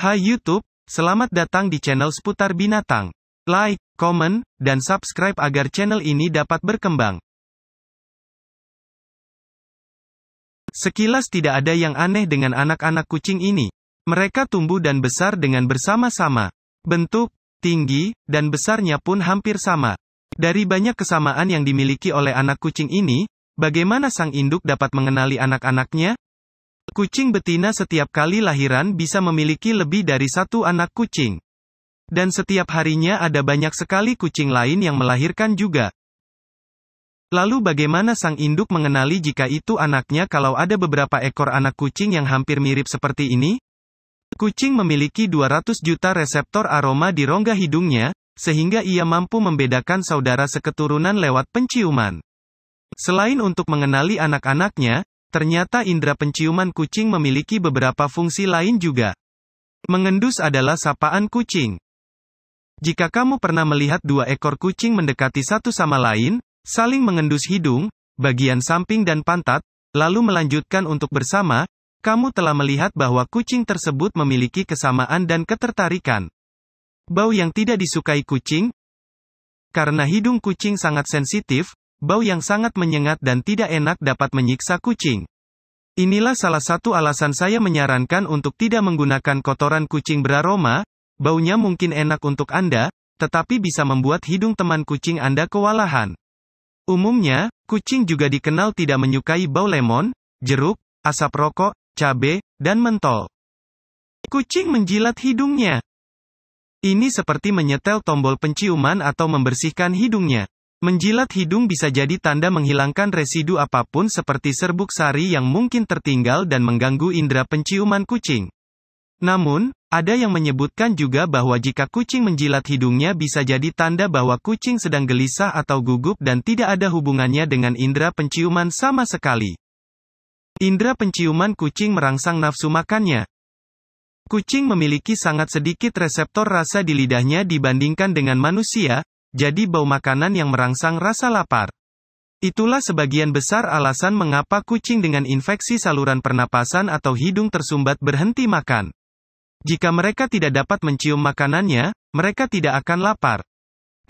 Hai YouTube, selamat datang di channel seputar binatang. Like, comment, dan subscribe agar channel ini dapat berkembang. Sekilas tidak ada yang aneh dengan anak-anak kucing ini. Mereka tumbuh dan besar dengan bersama-sama. Bentuk, tinggi, dan besarnya pun hampir sama. Dari banyak kesamaan yang dimiliki oleh anak kucing ini, bagaimana sang induk dapat mengenali anak-anaknya? Kucing betina setiap kali lahiran bisa memiliki lebih dari satu anak kucing. Dan setiap harinya ada banyak sekali kucing lain yang melahirkan juga. Lalu bagaimana sang induk mengenali jika itu anaknya kalau ada beberapa ekor anak kucing yang hampir mirip seperti ini? Kucing memiliki 200 juta reseptor aroma di rongga hidungnya, sehingga ia mampu membedakan saudara seketurunan lewat penciuman. Selain untuk mengenali anak-anaknya, Ternyata indera penciuman kucing memiliki beberapa fungsi lain juga. Mengendus adalah sapaan kucing. Jika kamu pernah melihat dua ekor kucing mendekati satu sama lain, saling mengendus hidung, bagian samping dan pantat, lalu melanjutkan untuk bersama, kamu telah melihat bahwa kucing tersebut memiliki kesamaan dan ketertarikan. Bau yang tidak disukai kucing, karena hidung kucing sangat sensitif, Bau yang sangat menyengat dan tidak enak dapat menyiksa kucing. Inilah salah satu alasan saya menyarankan untuk tidak menggunakan kotoran kucing beraroma, baunya mungkin enak untuk Anda, tetapi bisa membuat hidung teman kucing Anda kewalahan. Umumnya, kucing juga dikenal tidak menyukai bau lemon, jeruk, asap rokok, cabai, dan mentol. Kucing menjilat hidungnya. Ini seperti menyetel tombol penciuman atau membersihkan hidungnya. Menjilat hidung bisa jadi tanda menghilangkan residu apapun seperti serbuk sari yang mungkin tertinggal dan mengganggu indera penciuman kucing. Namun, ada yang menyebutkan juga bahwa jika kucing menjilat hidungnya bisa jadi tanda bahwa kucing sedang gelisah atau gugup dan tidak ada hubungannya dengan indera penciuman sama sekali. Indra penciuman kucing merangsang nafsu makannya. Kucing memiliki sangat sedikit reseptor rasa di lidahnya dibandingkan dengan manusia, jadi bau makanan yang merangsang rasa lapar. Itulah sebagian besar alasan mengapa kucing dengan infeksi saluran pernapasan atau hidung tersumbat berhenti makan. Jika mereka tidak dapat mencium makanannya, mereka tidak akan lapar.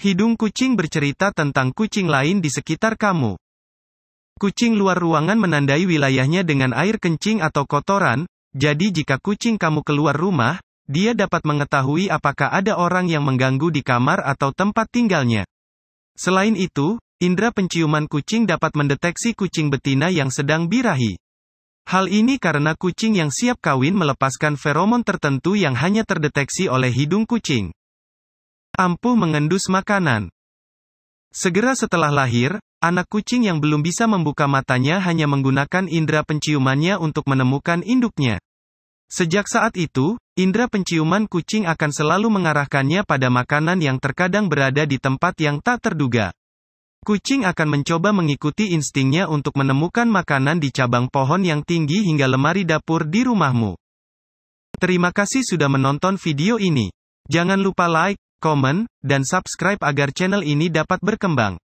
Hidung kucing bercerita tentang kucing lain di sekitar kamu. Kucing luar ruangan menandai wilayahnya dengan air kencing atau kotoran, jadi jika kucing kamu keluar rumah, dia dapat mengetahui apakah ada orang yang mengganggu di kamar atau tempat tinggalnya. Selain itu, indera penciuman kucing dapat mendeteksi kucing betina yang sedang birahi. Hal ini karena kucing yang siap kawin melepaskan feromon tertentu yang hanya terdeteksi oleh hidung kucing. Ampuh mengendus makanan. Segera setelah lahir, anak kucing yang belum bisa membuka matanya hanya menggunakan indera penciumannya untuk menemukan induknya. Sejak saat itu, indera penciuman kucing akan selalu mengarahkannya pada makanan yang terkadang berada di tempat yang tak terduga. Kucing akan mencoba mengikuti instingnya untuk menemukan makanan di cabang pohon yang tinggi hingga lemari dapur di rumahmu. Terima kasih sudah menonton video ini. Jangan lupa like, komen, dan subscribe agar channel ini dapat berkembang.